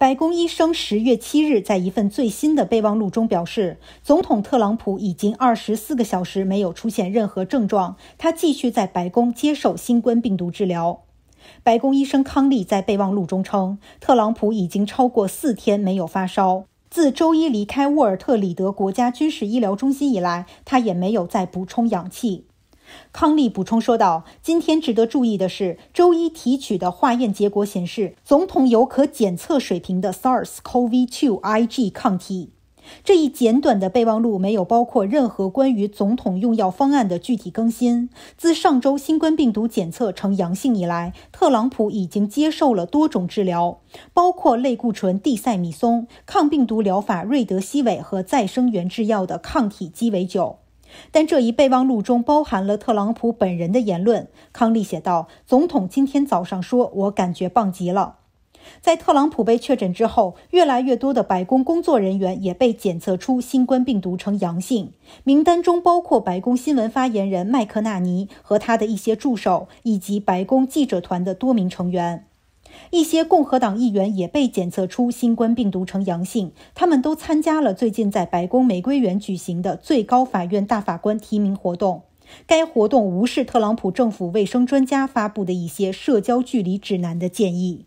白宫医生十月七日在一份最新的备忘录中表示，总统特朗普已经二十四个小时没有出现任何症状，他继续在白宫接受新冠病毒治疗。白宫医生康利在备忘录中称，特朗普已经超过四天没有发烧。自周一离开沃尔特里德国家军事医疗中心以来，他也没有再补充氧气。康利补充说道：“今天值得注意的是，周一提取的化验结果显示，总统有可检测水平的 SARS-CoV-2 Ig 抗体。这一简短的备忘录没有包括任何关于总统用药方案的具体更新。自上周新冠病毒检测呈阳性以来，特朗普已经接受了多种治疗，包括类固醇地塞米松、抗病毒疗法瑞德西韦和再生元制药的抗体鸡尾酒。”但这一备忘录中包含了特朗普本人的言论。康利写道：“总统今天早上说，我感觉棒极了。”在特朗普被确诊之后，越来越多的白宫工作人员也被检测出新冠病毒呈阳性，名单中包括白宫新闻发言人麦克纳尼和他的一些助手，以及白宫记者团的多名成员。一些共和党议员也被检测出新冠病毒呈阳性，他们都参加了最近在白宫玫瑰园举行的最高法院大法官提名活动。该活动无视特朗普政府卫生专家发布的一些社交距离指南的建议。